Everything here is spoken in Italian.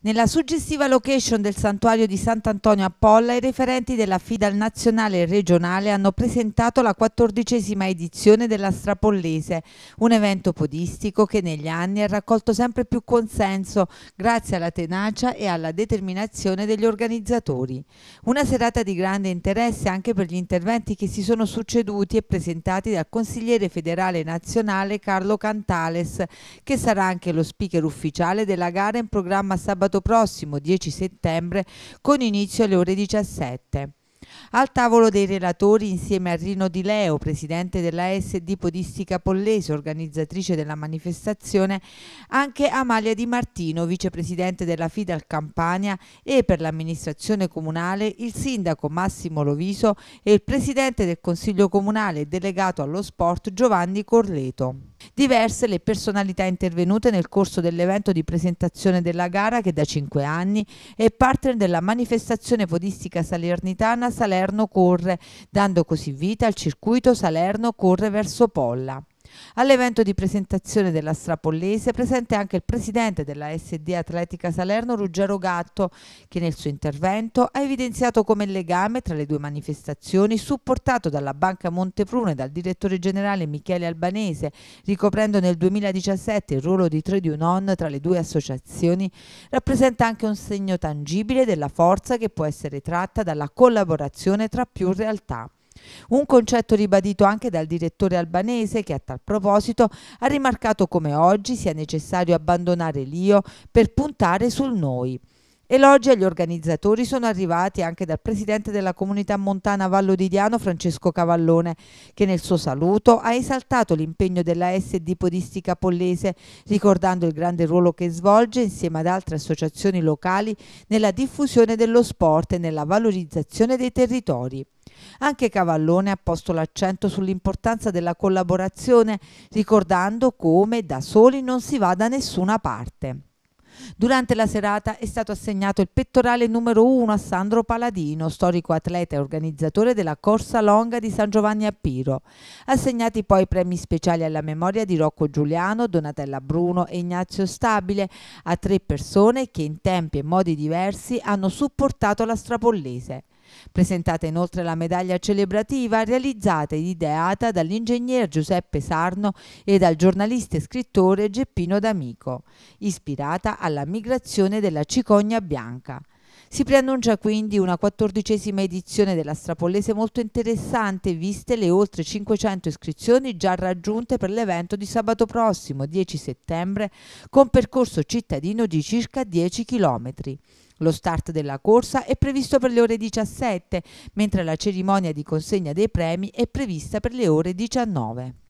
Nella suggestiva location del santuario di Sant'Antonio a Polla i referenti della FIDAL nazionale e regionale hanno presentato la quattordicesima edizione della Strapollese, un evento podistico che negli anni ha raccolto sempre più consenso grazie alla tenacia e alla determinazione degli organizzatori. Una serata di grande interesse anche per gli interventi che si sono succeduti e presentati dal consigliere federale nazionale Carlo Cantales, che sarà anche lo speaker ufficiale della gara in programma sabato sabato prossimo 10 settembre con inizio alle ore 17. Al tavolo dei relatori insieme a Rino Di Leo, presidente della SD Podistica Pollese, organizzatrice della manifestazione, anche Amalia Di Martino, vicepresidente della Fidal Campania e per l'amministrazione comunale il sindaco Massimo Loviso e il presidente del Consiglio Comunale delegato allo sport Giovanni Corleto. Diverse le personalità intervenute nel corso dell'evento di presentazione della gara che da cinque anni è partner della manifestazione podistica salernitana Salerno Corre, dando così vita al circuito Salerno Corre verso Polla. All'evento di presentazione della Strapollese presente anche il presidente della SD Atletica Salerno Ruggero Gatto che nel suo intervento ha evidenziato come il legame tra le due manifestazioni supportato dalla Banca Montepruno e dal direttore generale Michele Albanese ricoprendo nel 2017 il ruolo di 3 trade union tra le due associazioni rappresenta anche un segno tangibile della forza che può essere tratta dalla collaborazione tra più realtà. Un concetto ribadito anche dal direttore albanese che a tal proposito ha rimarcato come oggi sia necessario abbandonare l'io per puntare sul noi. Elogi agli organizzatori sono arrivati anche dal presidente della comunità montana Vallo di Diano, Francesco Cavallone, che nel suo saluto ha esaltato l'impegno della SD Podistica Pollese, ricordando il grande ruolo che svolge insieme ad altre associazioni locali nella diffusione dello sport e nella valorizzazione dei territori. Anche Cavallone ha posto l'accento sull'importanza della collaborazione, ricordando come da soli non si va da nessuna parte. Durante la serata è stato assegnato il pettorale numero 1 a Sandro Paladino, storico atleta e organizzatore della corsa longa di San Giovanni a Piro. Assegnati poi premi speciali alla memoria di Rocco Giuliano, Donatella Bruno e Ignazio Stabile, a tre persone che in tempi e modi diversi hanno supportato la Strapollese. Presentata inoltre la medaglia celebrativa realizzata ed ideata dall'ingegner Giuseppe Sarno e dal giornalista e scrittore Geppino D'Amico, ispirata alla migrazione della cicogna bianca. Si preannuncia quindi una quattordicesima edizione della Strapollese molto interessante, viste le oltre 500 iscrizioni già raggiunte per l'evento di sabato prossimo, 10 settembre, con percorso cittadino di circa 10 km. Lo start della corsa è previsto per le ore 17, mentre la cerimonia di consegna dei premi è prevista per le ore 19.